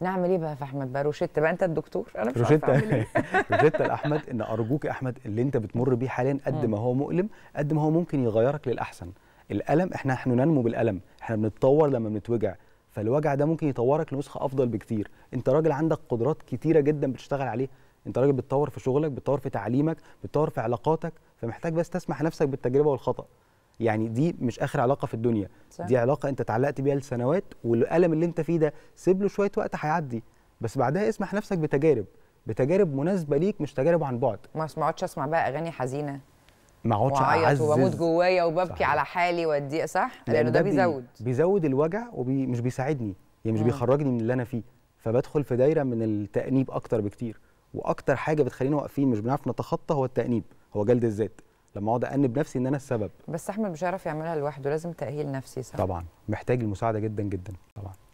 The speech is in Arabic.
نعمل ايه بقى في احمد بقى روشته بقى انت الدكتور انا مش روشته روشته لاحمد ان ارجوك يا احمد اللي انت بتمر بيه حاليا قد ما هو مؤلم قد ما هو ممكن يغيرك للاحسن الالم احنا احنا ننمو بالالم احنا بنتطور لما بنتوجع فالوجع ده ممكن يطورك لنسخه افضل بكتير انت راجل عندك قدرات كتيره جدا بتشتغل عليها انت راجل بتطور في شغلك بتطور في تعليمك بتطور في علاقاتك فمحتاج بس تسمح نفسك بالتجربه والخطا يعني دي مش اخر علاقه في الدنيا صح. دي علاقه انت اتعلقت بيها لسنوات والالم اللي انت فيه ده سيب له شويه وقت هيعدي بس بعدها اسمح نفسك بتجارب بتجارب مناسبه ليك مش تجارب عن بعد ما اقعدش اسمع بقى اغاني حزينه ما اقعدش اعيط وبموت جوايا وببكي صح. على حالي وادي صح لانه ده بيزود بيزود الوجع ومش بيساعدني يعني مش مم. بيخرجني من اللي انا فيه فبدخل في دايره من التانيب اكتر بكتير واكتر حاجه بتخلينا واقفين مش بنعرف نتخطى هو التانيب هو جلد الذات لما اقعد انب نفسي ان انا السبب بس احمد مش هيعرف يعملها لوحده لازم تاهيل نفسي صح طبعا محتاج المساعده جدا جدا طبعا